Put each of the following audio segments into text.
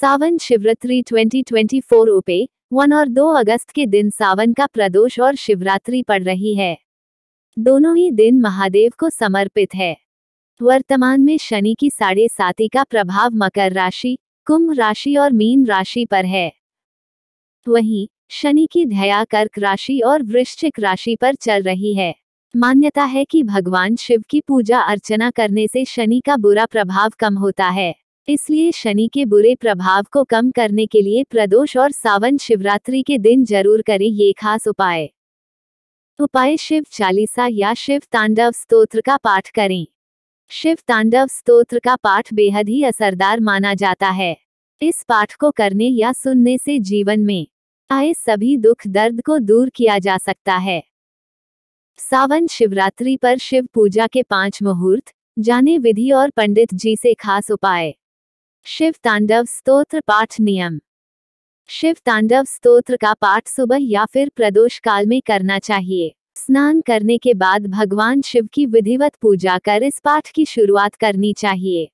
सावन शिवरात्रि 2024 रुपये वन और दो अगस्त के दिन सावन का प्रदोष और शिवरात्रि पड़ रही है दोनों ही दिन महादेव को समर्पित है वर्तमान में शनि की साढ़े साती का प्रभाव मकर राशि कुंभ राशि और मीन राशि पर है वहीं शनि की धया कर्क राशि और वृश्चिक राशि पर चल रही है मान्यता है कि भगवान शिव की पूजा अर्चना करने से शनि का बुरा प्रभाव कम होता है इसलिए शनि के बुरे प्रभाव को कम करने के लिए प्रदोष और सावन शिवरात्रि के दिन जरूर करें ये खास उपाय उपाय शिव चालीसा या शिव तांडव स्तोत्र का पाठ करें शिव तांडव स्तोत्र का पाठ बेहद ही असरदार माना जाता है इस पाठ को करने या सुनने से जीवन में आए सभी दुख दर्द को दूर किया जा सकता है सावन शिवरात्रि पर शिव पूजा के पांच मुहूर्त जाने विधि और पंडित जी से खास उपाय शिव तांडव स्तोत्र पाठ नियम शिव तांडव स्तोत्र का पाठ सुबह या फिर प्रदोष काल में करना चाहिए स्नान करने के बाद भगवान शिव की विधिवत पूजा कर इस पाठ की शुरुआत करनी चाहिए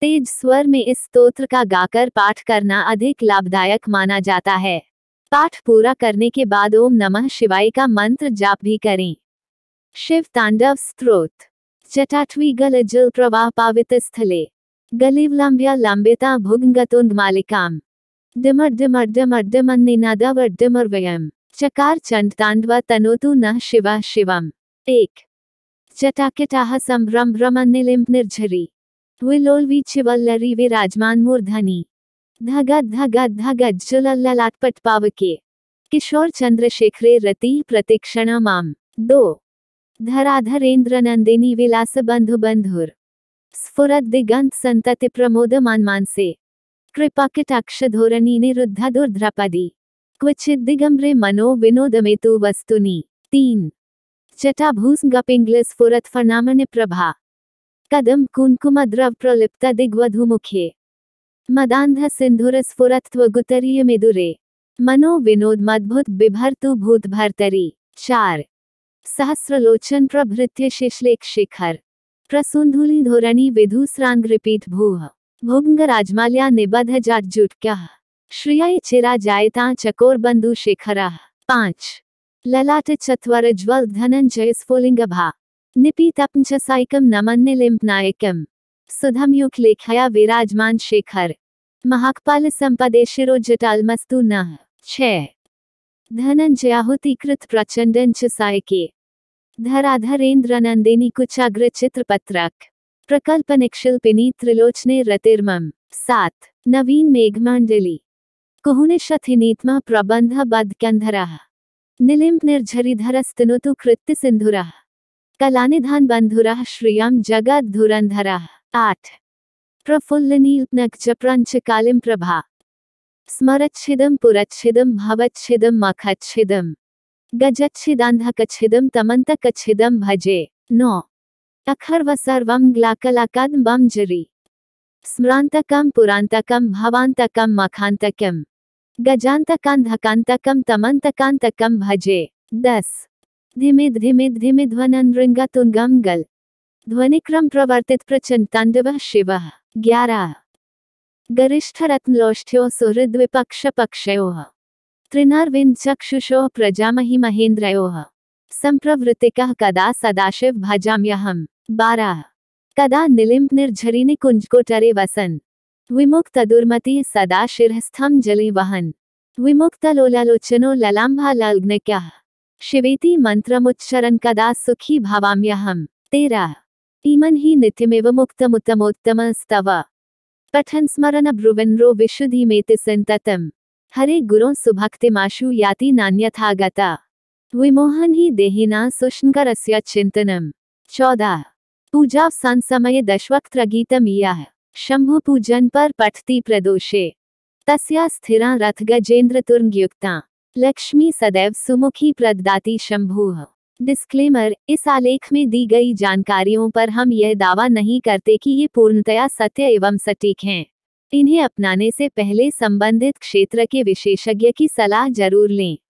तेज स्वर में इस स्तोत्र का गाकर पाठ करना अधिक लाभदायक माना जाता है पाठ पूरा करने के बाद ओम नमः शिवाय का मंत्र जाप भी करें शिव तांडव स्त्रोत चटाठवी गल जल प्रवाह पावित स्थले ಗಲೀವ್ಲಾಂಬ್ಯ ಲಾಂಬೆತಾ ಭುಗ್ಂಗತುಂದ್ ಮಾಲಿಕಾಂ ಡಿಮರ್ ಡಿಮರ್ चकार चंड तांडवा तनोतु न शिवा शिवम एक चटाकिटाह संभ्रम निर्झरी विलोलवी विराजमान मूर्धनी धगद धगद धगद जुलल्ललाटपट पावके किशोर चंद्रशेखरे रति प्रतीक्षण माम दो धराधरेन्द्र नंदिनी विलास बंधु बंधुर स्फुरद दिगंत संतति प्रमोद मान से कृपा धोरणी ने रुद्धादुर्ध्रापदी क्वचित दिगंबरे मनो विनोद में तो वस्तुनि तीन भूस गपिंगल स्फुरत फनामन प्रभा कदम कुंकुम द्रव प्रलिप्त मुखे मदांध सिंधुर स्फुरत्वगुतरीय मेदुरे मनो विनोद मद्भुत बिभर्तु भूत भरतरी चार सहस्रलोचन प्रभृत्य शिश्लेख शिखर प्रसुंधुली धोरणी रिपीट भू भुंग राजमाल्या निबध जाट क्या श्रिय चिरा जायता चकोर बंधु शेखरा पांच ललाट चतवर ज्वल धनंजय स्फुलिंग भा निपीतपंच साइकम नमन निलिम्प नायकम सुधमयुख लेखया विराजमान शेखर महाकपाल संपदे न छ धनंजयाहुति कृत प्रचंडन च धराधरेन्द्र नंदिनी कुचाग्र चित्रपत्रक प्रकल्प निक्षिपिनी त्रिलोचने रतिर्मम सात नवीन मेघमांडली कुहुनिशथिनीत्मा प्रबंध बदकंधरा निलिंब निर्झरिधरस्तनुतु कृत्य सिंधुरा कलानिधान बंधुरा श्रियम जगद धुरंधरा आठ चप्रंच कालिम प्रभा स्मरच्छिदम पुरच्छिदम भवच्छिदम मखच्छिदम तमंत कछिदम भजे नौ नो अखर्व सर्वं ग्लाकलाकाद्बं जरी स्मरान्तकं पुरान्तकं भवांतकम मखान्तकं गजान्तकान्धकान्तकं तमंतकांतकम भजे दस धीमे धीमे धीमे धिमि ध्वननृङ्गतुङ्गं गल ध्वनिक्रम प्रवर्तित प्रचंड तांडव शिव ग्यारह गरिष्ठ रत्नलोष्ठ्यो सुहृद्विपक्ष पक्षयो तृणार्विन्दचक्षुषोः प्रजामहि महेन्द्रयोः सम्प्रवृत्तिकः कदा सदाशिव भजाम्यहम् बारह कदा निलिम्ब निर्झरिनि कुञ्जकोटरे वसन् विमुक्तदुर्मति सदा शिरस्थं जले वहन् विमुक्तलोलालोचनो ललाम्भालाग्नक्यः शिवेति मन्त्रमुच्चरन् कदा सुखी भवाम्यहम् तेरा इमन् हि नित्यमेव मुक्तमुत्तमोत्तमस्तव पठन् स्मरन् ब्रुवन्रो मेति सन्ततम् हरे गुरो सुभक्तिमाशु याति गता विमोहन ही देहिना सुष्णकर चिंतनम चौदह पूजा गीतम यह शंभु पूजन पर पठती प्रदोषे तस्या स्थिरा रथगजेन्द्र तुर्गयुक्ता लक्ष्मी सदैव सुमुखी प्रदाती शंभु डिस्क्लेमर इस आलेख में दी गई जानकारियों पर हम यह दावा नहीं करते कि ये पूर्णतया सत्य एवं सटीक हैं इन्हें अपनाने से पहले संबंधित क्षेत्र के विशेषज्ञ की सलाह जरूर लें